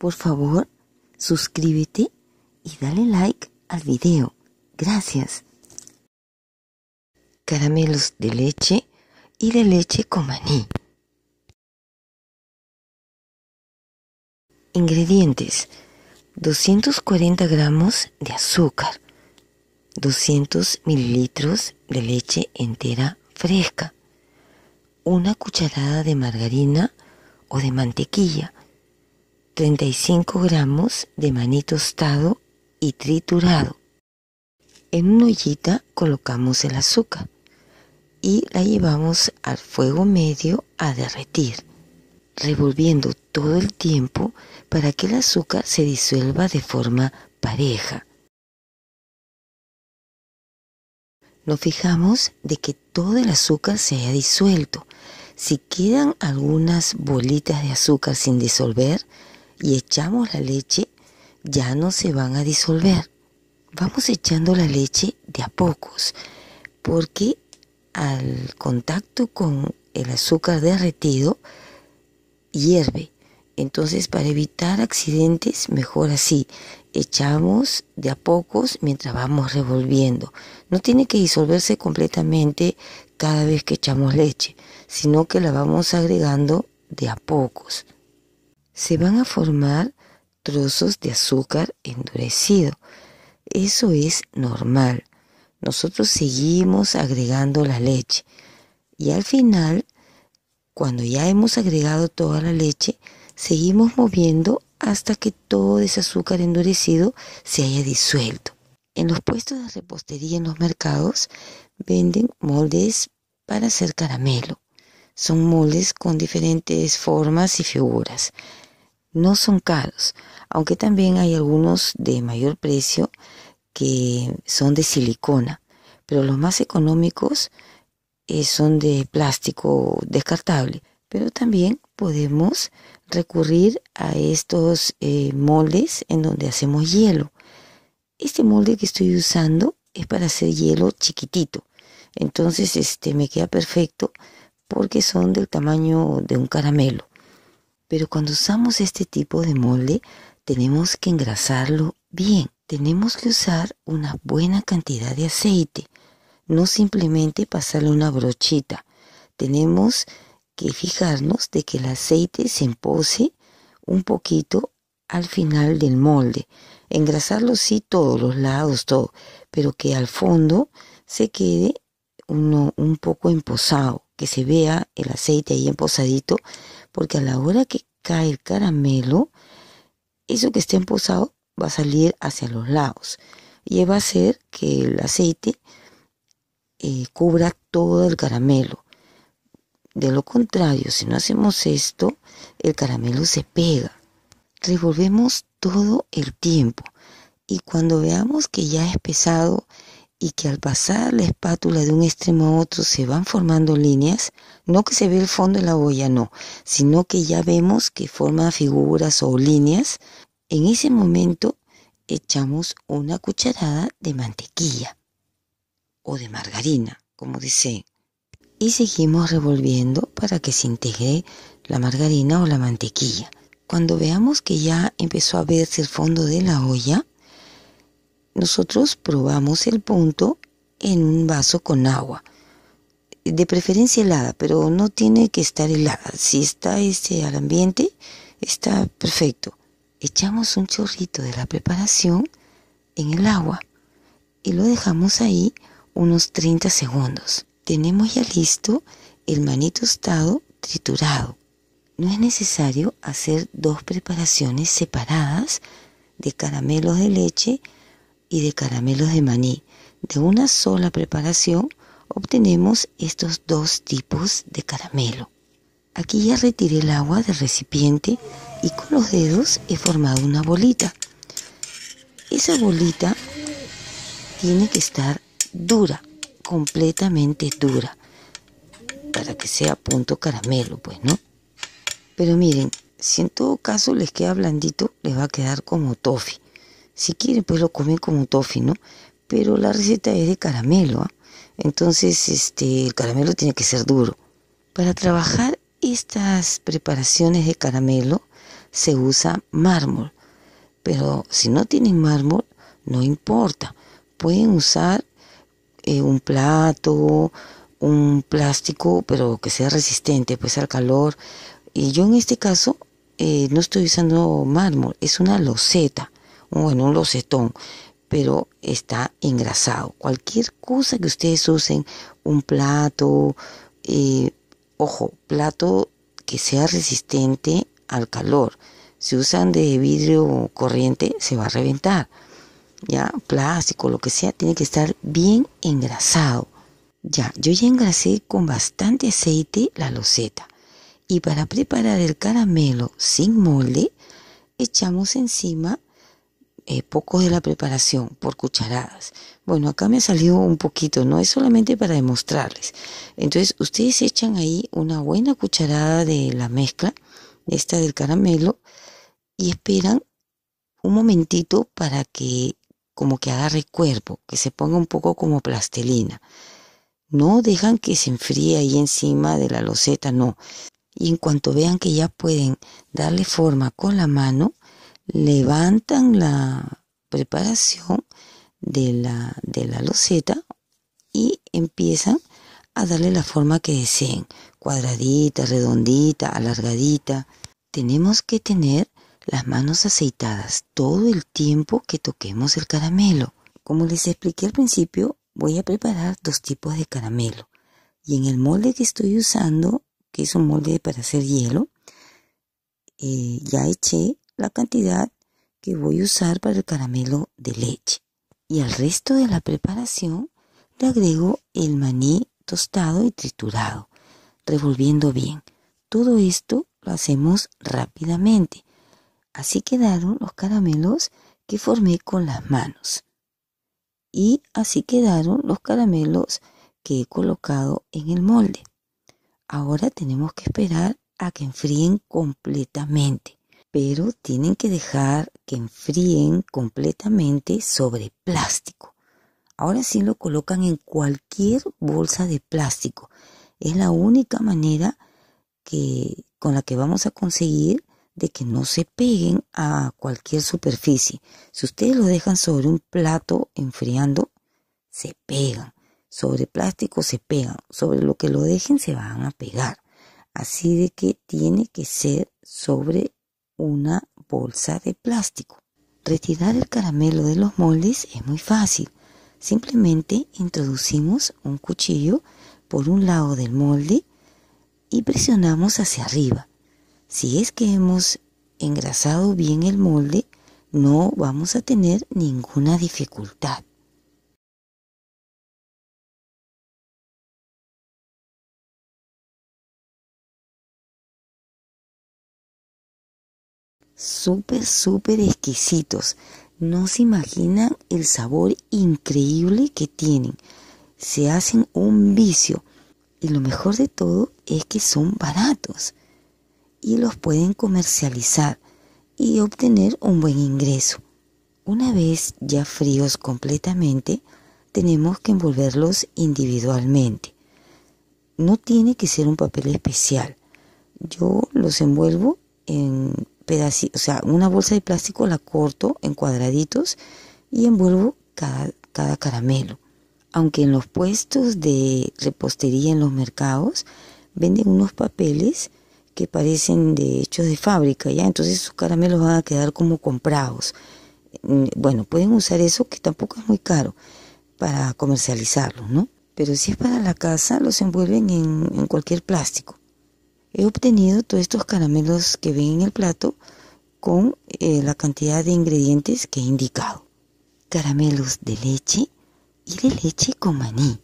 Por favor, suscríbete y dale like al video. Gracias. Caramelos de leche y de leche con maní. Ingredientes. 240 gramos de azúcar. 200 mililitros de leche entera fresca. Una cucharada de margarina o de mantequilla 35 gramos de maní tostado y triturado. En una ollita colocamos el azúcar y la llevamos al fuego medio a derretir, revolviendo todo el tiempo para que el azúcar se disuelva de forma pareja. Nos fijamos de que todo el azúcar se haya disuelto. Si quedan algunas bolitas de azúcar sin disolver, y echamos la leche, ya no se van a disolver. Vamos echando la leche de a pocos, porque al contacto con el azúcar derretido hierve. Entonces, para evitar accidentes, mejor así. Echamos de a pocos mientras vamos revolviendo. No tiene que disolverse completamente cada vez que echamos leche, sino que la vamos agregando de a pocos se van a formar trozos de azúcar endurecido. Eso es normal. Nosotros seguimos agregando la leche y al final, cuando ya hemos agregado toda la leche, seguimos moviendo hasta que todo ese azúcar endurecido se haya disuelto. En los puestos de repostería en los mercados venden moldes para hacer caramelo. Son moldes con diferentes formas y figuras. No son caros, aunque también hay algunos de mayor precio que son de silicona, pero los más económicos eh, son de plástico descartable. Pero también podemos recurrir a estos eh, moldes en donde hacemos hielo. Este molde que estoy usando es para hacer hielo chiquitito. Entonces este me queda perfecto porque son del tamaño de un caramelo. Pero cuando usamos este tipo de molde, tenemos que engrasarlo bien. Tenemos que usar una buena cantidad de aceite, no simplemente pasarle una brochita. Tenemos que fijarnos de que el aceite se empose un poquito al final del molde. Engrasarlo sí todos los lados, todo, pero que al fondo se quede uno un poco emposado que se vea el aceite ahí emposadito, porque a la hora que cae el caramelo, eso que está emposado va a salir hacia los lados y va a hacer que el aceite eh, cubra todo el caramelo. De lo contrario, si no hacemos esto, el caramelo se pega. Revolvemos todo el tiempo y cuando veamos que ya es pesado, y que al pasar la espátula de un extremo a otro se van formando líneas, no que se ve el fondo de la olla, no, sino que ya vemos que forma figuras o líneas, en ese momento echamos una cucharada de mantequilla o de margarina, como dice y seguimos revolviendo para que se integre la margarina o la mantequilla. Cuando veamos que ya empezó a verse el fondo de la olla, nosotros probamos el punto en un vaso con agua, de preferencia helada, pero no tiene que estar helada. Si está este al ambiente, está perfecto. Echamos un chorrito de la preparación en el agua y lo dejamos ahí unos 30 segundos. Tenemos ya listo el maní tostado triturado. No es necesario hacer dos preparaciones separadas de caramelos de leche y de caramelos de maní de una sola preparación, obtenemos estos dos tipos de caramelo. Aquí ya retiré el agua del recipiente y con los dedos he formado una bolita. Esa bolita tiene que estar dura, completamente dura, para que sea punto caramelo, pues, ¿no? Pero miren, si en todo caso les queda blandito, les va a quedar como toffee. Si quieren, pues lo comen como tofino ¿no? Pero la receta es de caramelo, ¿ah? Entonces, este, el caramelo tiene que ser duro. Para trabajar estas preparaciones de caramelo se usa mármol. Pero si no tienen mármol, no importa. Pueden usar eh, un plato, un plástico, pero que sea resistente pues al calor. Y yo en este caso eh, no estoy usando mármol, es una loseta bueno, un locetón, pero está engrasado. Cualquier cosa que ustedes usen, un plato, eh, ojo, plato que sea resistente al calor. Si usan de vidrio corriente, se va a reventar. Ya, plástico, lo que sea, tiene que estar bien engrasado. Ya, yo ya engrasé con bastante aceite la loceta. Y para preparar el caramelo sin molde, echamos encima eh, poco de la preparación, por cucharadas. Bueno, acá me ha salido un poquito, no es solamente para demostrarles. Entonces, ustedes echan ahí una buena cucharada de la mezcla, esta del caramelo, y esperan un momentito para que como que agarre cuerpo, que se ponga un poco como plastelina. No dejan que se enfríe ahí encima de la loseta, no. Y en cuanto vean que ya pueden darle forma con la mano, levantan la preparación de la, de la loseta y empiezan a darle la forma que deseen, cuadradita, redondita, alargadita. Tenemos que tener las manos aceitadas todo el tiempo que toquemos el caramelo. Como les expliqué al principio, voy a preparar dos tipos de caramelo. Y en el molde que estoy usando, que es un molde para hacer hielo, eh, ya eché la cantidad que voy a usar para el caramelo de leche. Y al resto de la preparación le agrego el maní tostado y triturado, revolviendo bien. Todo esto lo hacemos rápidamente. Así quedaron los caramelos que formé con las manos. Y así quedaron los caramelos que he colocado en el molde. Ahora tenemos que esperar a que enfríen completamente pero tienen que dejar que enfríen completamente sobre plástico. Ahora sí lo colocan en cualquier bolsa de plástico. Es la única manera que, con la que vamos a conseguir de que no se peguen a cualquier superficie. Si ustedes lo dejan sobre un plato enfriando, se pegan. Sobre plástico se pegan. Sobre lo que lo dejen se van a pegar. Así de que tiene que ser sobre una bolsa de plástico. Retirar el caramelo de los moldes es muy fácil. Simplemente introducimos un cuchillo por un lado del molde y presionamos hacia arriba. Si es que hemos engrasado bien el molde, no vamos a tener ninguna dificultad. súper, súper exquisitos. No se imaginan el sabor increíble que tienen. Se hacen un vicio. Y lo mejor de todo es que son baratos. Y los pueden comercializar y obtener un buen ingreso. Una vez ya fríos completamente, tenemos que envolverlos individualmente. No tiene que ser un papel especial. Yo los envuelvo en o sea, una bolsa de plástico la corto en cuadraditos y envuelvo cada, cada caramelo. Aunque en los puestos de repostería en los mercados venden unos papeles que parecen de hechos de fábrica, ¿ya? Entonces sus caramelos van a quedar como comprados. Mm, bueno, pueden usar eso que tampoco es muy caro para comercializarlos, ¿no? Pero si es para la casa, los envuelven en cualquier plástico. He obtenido todos estos caramelos que ven en el plato con eh, la cantidad de ingredientes que he indicado. Caramelos de leche y de leche con maní.